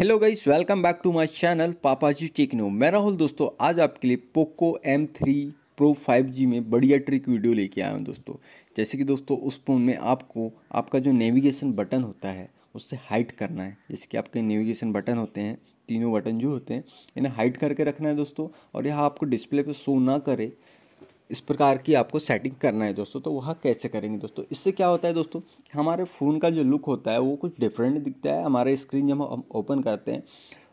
hello guys welcome back to my channel Papa ji Techno मैं राहुल दोस्तों आज आपके लिए Poco M three Pro five G में बढ़िया ट्रिक वीडियो लेके आया हूँ दोस्तों जैसे कि दोस्तों उस फ़ोन में आपको आपका जो नेविगेशन बटन होता है उससे हाइट करना है जैसे कि आपके नेविगेशन बटन होते हैं तीनों बटन जो होते हैं इन्हें हाइट करके रखना है दोस्तों और यह आपको डिस्प्ले पर शो ना करे इस प्रकार की आपको सेटिंग करना है दोस्तों तो वह कैसे करेंगे दोस्तों इससे क्या होता है दोस्तों कि हमारे फ़ोन का जो लुक होता है वो कुछ डिफरेंट दिखता है हमारे स्क्रीन जब हम ओपन करते हैं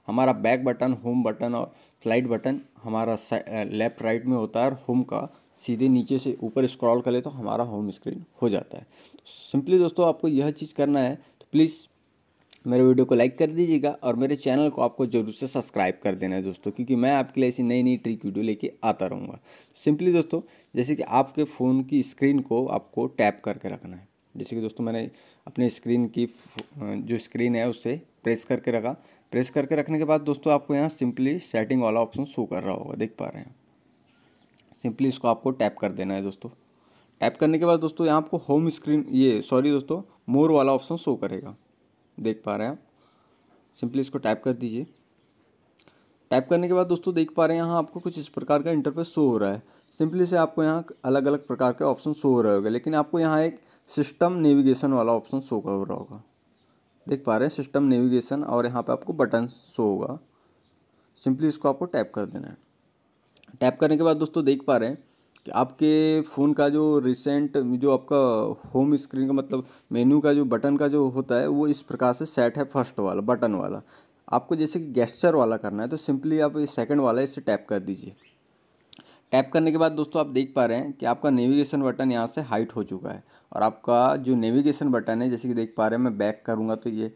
हमारा बैक बटन होम बटन और स्लाइड बटन हमारा लेफ़्ट राइट में होता है और होम का सीधे नीचे से ऊपर स्क्रॉल कर ले तो हमारा होम स्क्रीन हो जाता है सिंपली तो दोस्तों आपको यह चीज़ करना है तो प्लीज़ मेरे वीडियो को लाइक कर दीजिएगा और मेरे चैनल को आपको जरूर से सब्सक्राइब कर देना दोस्तों क्योंकि मैं आपके लिए ऐसी नई नई ट्रिक वीडियो लेके आता रहूँगा सिंपली दोस्तों जैसे कि आपके फ़ोन की स्क्रीन को आपको टैप करके रखना है जैसे कि दोस्तों मैंने अपने स्क्रीन की जो स्क्रीन है उसे प्रेस करके रखा प्रेस करके रखने के बाद दोस्तों आपको यहाँ सिंपली सेटिंग वाला ऑप्शन शो कर रहा होगा देख पा रहे हैं सिंपली इसको आपको टैप कर देना है दोस्तों टैप करने के बाद दोस्तों यहाँ आपको होम स्क्रीन ये सॉरी दोस्तों मोर वाला ऑप्शन शो करेगा देख पा रहे हैं आप सिंपली इसको टाइप कर दीजिए टाइप करने के बाद दोस्तों देख पा रहे हैं यहाँ आपको कुछ इस प्रकार का इंटरफेस शो हो रहा है सिंपली से आपको यहाँ अलग अलग प्रकार के ऑप्शन शो हो रहे होगा लेकिन आपको यहाँ एक सिस्टम नेविगेशन वाला ऑप्शन शो हो रहा होगा देख पा रहे हैं सिस्टम नेविगेशन और यहाँ पे आपको बटन शो होगा सिंपली इसको आपको टैप कर देना है टैप करने के बाद दोस्तों देख पा रहे हैं कि आपके फ़ोन का जो रिसेंट जो आपका होम स्क्रीन का मतलब मेन्यू का जो बटन का जो होता है वो इस प्रकार से सेट है फर्स्ट वाला बटन वाला आपको जैसे कि गेस्चर वाला करना है तो सिंपली आप इस सेकेंड वाला इसे टैप कर दीजिए टैप करने के बाद दोस्तों आप देख पा रहे हैं कि आपका नेविगेशन बटन यहाँ से हाइट हो चुका है और आपका जो नेविगेशन बटन है जैसे कि देख पा रहे हैं मैं बैक करूँगा तो ये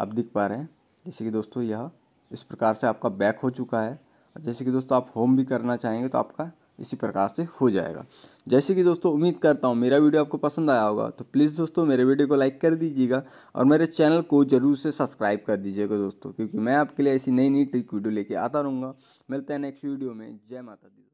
आप देख पा रहे हैं जैसे कि दोस्तों यह इस प्रकार से आपका बैक हो चुका है जैसे कि दोस्तों आप होम भी करना चाहेंगे तो आपका इसी प्रकार से हो जाएगा जैसे कि दोस्तों उम्मीद करता हूँ मेरा वीडियो आपको पसंद आया होगा तो प्लीज़ दोस्तों मेरे वीडियो को लाइक कर दीजिएगा और मेरे चैनल को ज़रूर से सब्सक्राइब कर दीजिएगा दोस्तों क्योंकि मैं आपके लिए ऐसी नई नई ट्रिक वीडियो लेके आता रहूँगा मिलते हैं नेक्स्ट वीडियो में जय माता दी